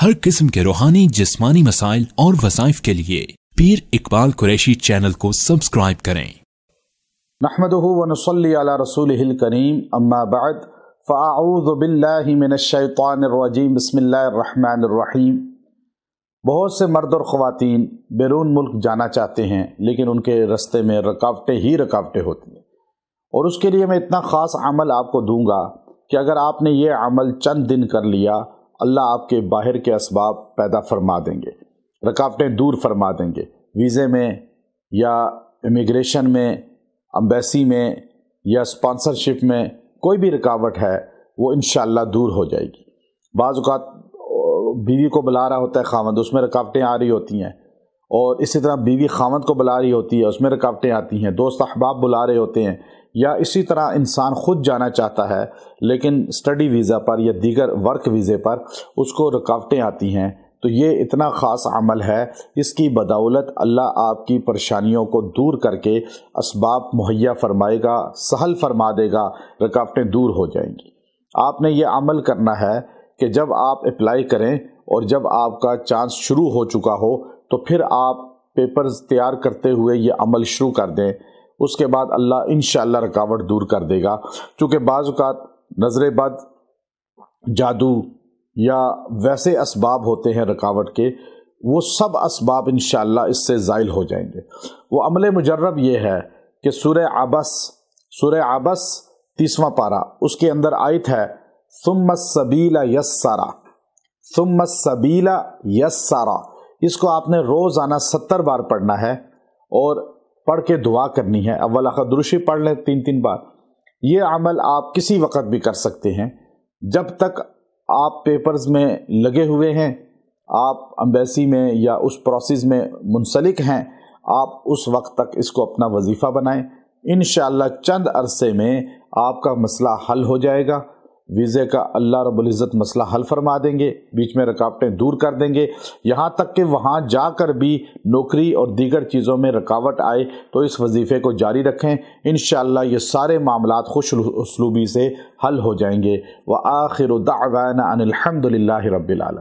हर किस्म के रूहानी जिस्मानी मसाइल और वसाइफ के लिए पीर इकबाल कुरैशी चैनल को सब्सक्राइब करें नहमदली रसूल करीम अम्माबाद फ़ाऊज़बिल्लिमिनशैतानरजीम बसमीम बहुत से मर्द और ख़वातीन बैरून मुल्क जाना चाहते हैं लेकिन उनके रस्ते में रकावटें ही रकावटें होती हैं और उसके लिए मैं इतना ख़ास अमल आपको दूंगा कि अगर आपने ये अमल चंद दिन कर लिया अल्लाह आपके बाहर के इसबाब पैदा फरमा देंगे रकावटें दूर फरमा देंगे वीज़े में या इमिग्रेशन में अम्बेसी में या स्पॉन्सरशिप में कोई भी रुकावट है वो इन दूर हो जाएगी बाज़ात बीवी को बुला रहा होता है खामद उसमें रुकावटें आ रही होती हैं और इसी तरह बीवी खामद को बुला रही होती है उसमें रुकावटें आती हैं दोस्त अहबाब बुला रहे होते हैं या इसी तरह इंसान खुद जाना चाहता है लेकिन स्टडी वीज़ा पर या दीगर वर्क वीज़े पर उसको रुकावटें आती हैं तो ये इतना ख़ास अमल है इसकी बदौलत अल्लाह आपकी परेशानियों को दूर करके इसबाब मुहैया फरमाएगा सहल फरमा देगा रुकावटें दूर हो जाएंगी आपने ये अमल करना है कि जब आप अप्लाई करें और जब आपका चांस शुरू हो चुका हो तो फिर आप पेपर्स तैयार करते हुए ये अमल शुरू कर दें उसके बाद अल्लाह इन रुकावट दूर कर देगा क्योंकि बाज़ात नज़र बद जादू या वैसे इसबाब होते हैं रकावट के वो सब इसबाब इन इससे ज़ाइल हो जाएंगे वो अमल मुजरब ये है कि सुर आबस सुर आबस तीसवा पारा उसके अंदर आयत है सुम सबीला यस सारा सुमत सबीला यस सारा इसको आपने रोज़ाना सत्तर बार पढ़ना है और पढ़ के दुआ करनी है अव्वल अखदरुशी पढ़ लें तीन तीन बार ये अमल आप किसी वक्त भी कर सकते हैं जब तक आप पेपर्स में लगे हुए हैं आप अम्बेसी में या उस प्रोसेस में मुंसलिक हैं आप उस वक्त तक इसको अपना वजीफ़ा बनाएं इन चंद अरसे में आपका मसला हल हो जाएगा वीज़े का अल्लाह रबुल्ज़त मसला हल फरमा देंगे बीच में रुकावटें दूर कर देंगे यहाँ तक कि वहाँ जाकर भी नौकरी और दीगर चीज़ों में रुकावट आए तो इस वजीफ़े को जारी रखें इन ये सारे मामला खुश उसलूबी से हल हो जाएंगे व आखिर दावाना अनिलहमदिल्ला रबालम